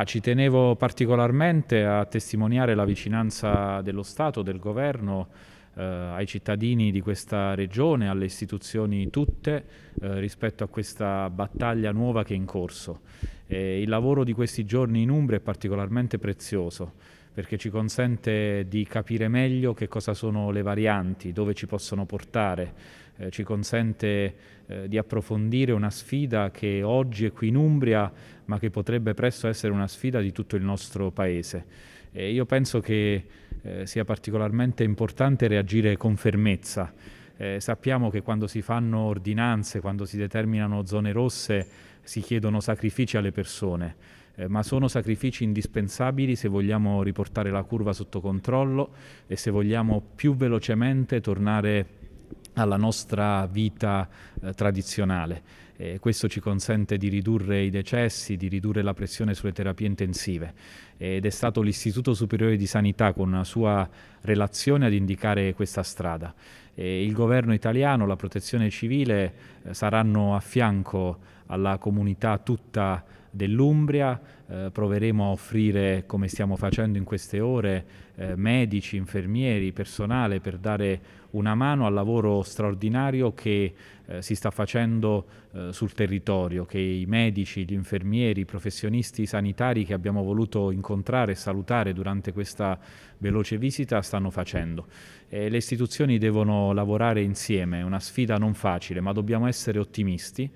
Ah, ci tenevo particolarmente a testimoniare la vicinanza dello Stato, del governo, eh, ai cittadini di questa regione, alle istituzioni tutte eh, rispetto a questa battaglia nuova che è in corso. E il lavoro di questi giorni in Umbria è particolarmente prezioso perché ci consente di capire meglio che cosa sono le varianti, dove ci possono portare, eh, ci consente eh, di approfondire una sfida che oggi è qui in Umbria, ma che potrebbe presto essere una sfida di tutto il nostro Paese. E io penso che eh, sia particolarmente importante reagire con fermezza. Eh, sappiamo che quando si fanno ordinanze, quando si determinano zone rosse, si chiedono sacrifici alle persone eh, ma sono sacrifici indispensabili se vogliamo riportare la curva sotto controllo e se vogliamo più velocemente tornare alla nostra vita eh, tradizionale. Eh, questo ci consente di ridurre i decessi, di ridurre la pressione sulle terapie intensive ed è stato l'Istituto Superiore di Sanità con una sua relazione ad indicare questa strada. Eh, il governo italiano, la protezione civile eh, saranno a fianco alla comunità tutta dell'Umbria, eh, proveremo a offrire, come stiamo facendo in queste ore, eh, medici, infermieri, personale per dare una mano al lavoro straordinario che eh, si sta facendo eh, sul territorio, che i medici, gli infermieri, i professionisti sanitari che abbiamo voluto incontrare e salutare durante questa veloce visita stanno facendo. E eh, le istituzioni devono lavorare insieme, è una sfida non facile, ma dobbiamo essere ottimisti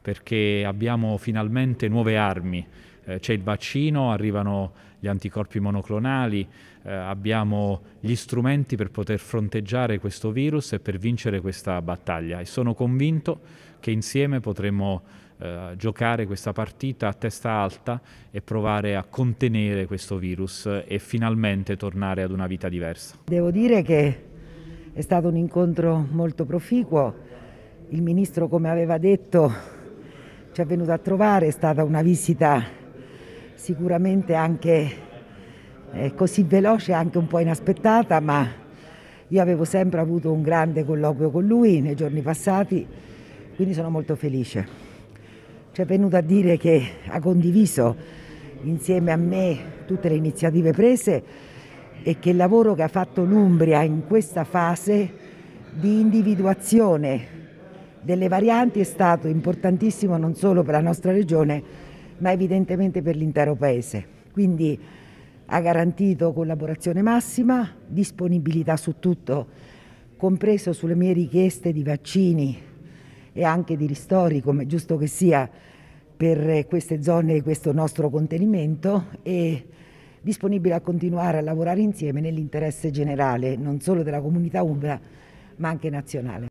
perché abbiamo finalmente nuove armi eh, c'è il vaccino, arrivano gli anticorpi monoclonali, eh, abbiamo gli strumenti per poter fronteggiare questo virus e per vincere questa battaglia e sono convinto che insieme potremo eh, giocare questa partita a testa alta e provare a contenere questo virus e finalmente tornare ad una vita diversa. Devo dire che è stato un incontro molto proficuo, il Ministro come aveva detto ci è venuto a trovare, è stata una visita sicuramente anche eh, così veloce, anche un po' inaspettata, ma io avevo sempre avuto un grande colloquio con lui nei giorni passati, quindi sono molto felice. Ci è venuto a dire che ha condiviso insieme a me tutte le iniziative prese e che il lavoro che ha fatto l'Umbria in questa fase di individuazione delle varianti è stato importantissimo non solo per la nostra regione, ma evidentemente per l'intero Paese. Quindi ha garantito collaborazione massima, disponibilità su tutto, compreso sulle mie richieste di vaccini e anche di ristori, come giusto che sia per queste zone di questo nostro contenimento e disponibile a continuare a lavorare insieme nell'interesse generale, non solo della comunità umbra, ma anche nazionale.